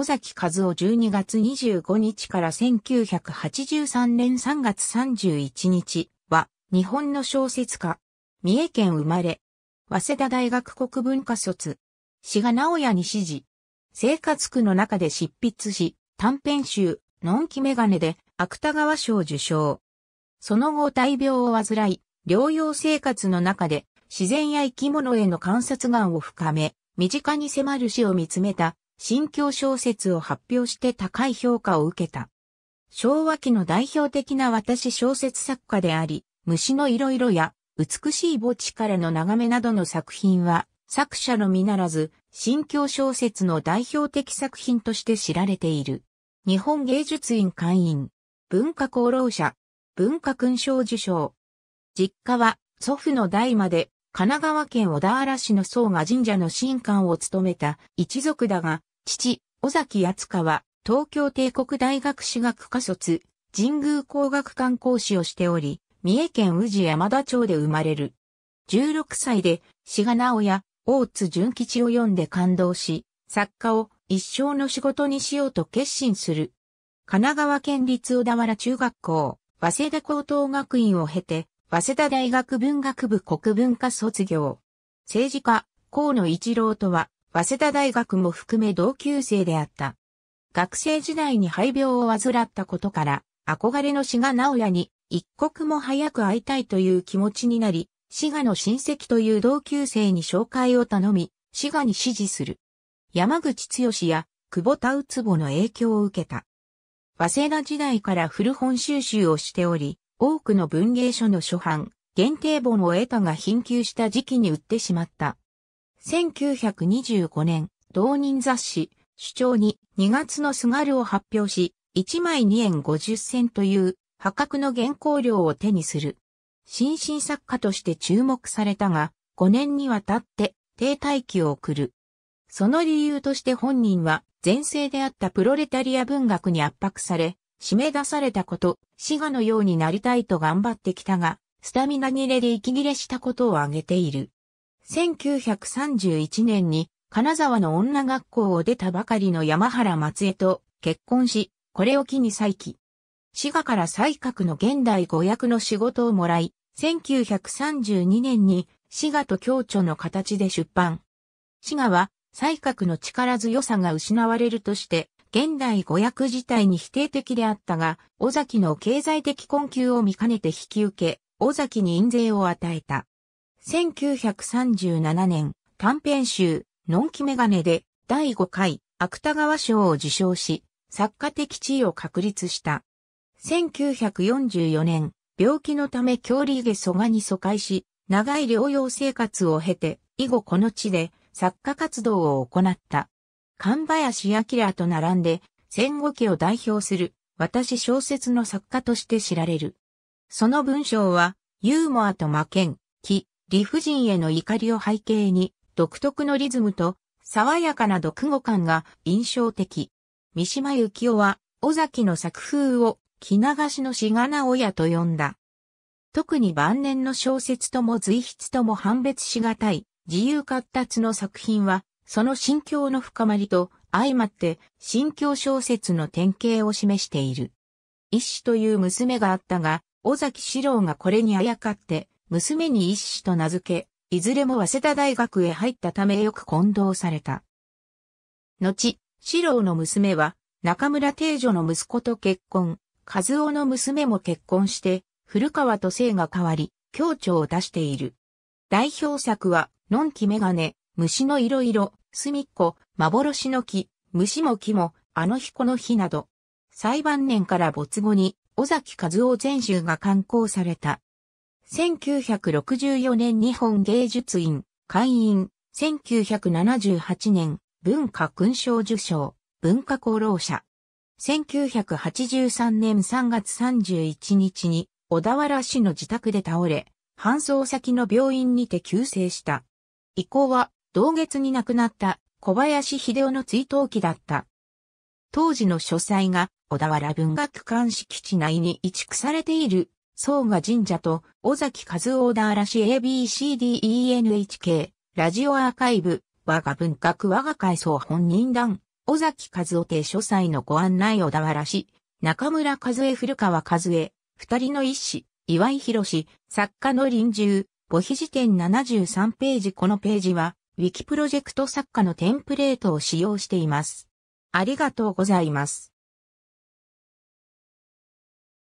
尾崎和夫12月25日から1983年3月31日は日本の小説家。三重県生まれ。早稲田大学国文化卒。志賀直也に指示。生活苦の中で執筆し、短編集、のんきメガネで芥川賞受賞。その後大病を患い、療養生活の中で自然や生き物への観察眼を深め、身近に迫る死を見つめた新教小説を発表して高い評価を受けた。昭和期の代表的な私小説作家であり、虫のいろいろや美しい墓地からの眺めなどの作品は、作者のみならず、新教小説の代表的作品として知られている。日本芸術院会員、文化功労者、文化勲章受賞。実家は祖父の代まで神奈川県小田原市の総賀神社の神官を務めた一族だが、父、尾崎厚は、東京帝国大学史学科卒、神宮工学館講師をしており、三重県宇治山田町で生まれる。16歳で、志賀直也、大津純吉を読んで感動し、作家を一生の仕事にしようと決心する。神奈川県立小田原中学校、早稲田高等学院を経て、早稲田大学文学部国文科卒業。政治家、河野一郎とは、早稲田大学も含め同級生であった。学生時代に肺病を患ったことから、憧れの志賀直哉に一刻も早く会いたいという気持ちになり、志賀の親戚という同級生に紹介を頼み、志賀に指示する。山口剛や久保田宇坪の影響を受けた。早稲田時代から古本収集をしており、多くの文芸書の初版、限定本を得たが貧窮した時期に売ってしまった。1925年、同人雑誌、主張に2月のすがるを発表し、1枚2円50銭という破格の原稿料を手にする。新進作家として注目されたが、5年にわたって停滞期を送る。その理由として本人は、前世であったプロレタリア文学に圧迫され、締め出されたこと、死がのようになりたいと頑張ってきたが、スタミナ切れで息切れしたことを挙げている。1931年に金沢の女学校を出たばかりの山原松江と結婚し、これを機に再起。滋賀から西閣の現代語訳の仕事をもらい、1932年に滋賀と共著の形で出版。滋賀は西閣の力強さが失われるとして、現代語訳自体に否定的であったが、尾崎の経済的困窮を見かねて引き受け、尾崎に印税を与えた。1937年、短編集、のんきメガネで第5回芥川賞を受賞し、作家的地位を確立した。1944年、病気のため恐竜下蘇我に疎開し、長い療養生活を経て、以後この地で作家活動を行った。神林明と並んで、戦後期を代表する、私小説の作家として知られる。その文章は、ユーモアと魔剣、気、理不尽への怒りを背景に、独特のリズムと、爽やかな読語感が印象的。三島由紀夫は、尾崎の作風を、着流しのしがな親と呼んだ。特に晩年の小説とも随筆とも判別しがたい、自由活達の作品は、その心境の深まりと、相まって、心境小説の典型を示している。一子という娘があったが、尾崎史郎がこれにあやかって、娘に一子と名付け、いずれも早稲田大学へ入ったためよく混同された。後、四郎の娘は、中村定女の息子と結婚、和夫の娘も結婚して、古川と姓が変わり、協調を出している。代表作は、のんきメガネ、虫のいろいろ、すみっこ、幻の木、虫も木も、あの日この日など。裁判年から没後に、尾崎和夫全集が刊行された。1964年日本芸術院、会員、1978年、文化勲章受賞、文化功労者。1983年3月31日に、小田原市の自宅で倒れ、搬送先の病院にて急逝した。以降は、同月に亡くなった小林秀夫の追悼記だった。当時の書斎が小田原文学館敷地内に移築されている総賀神社と、尾崎和夫ダーらし ABCDENHK、ラジオアーカイブ、我が文化我が階層本人団、尾崎和夫邸書斎のご案内小田原市、中村和恵古川和恵、二人の一子、岩井博士、作家の臨終、母碑辞典73ページこのページは、ウィキプロジェクト作家のテンプレートを使用しています。ありがとうございます。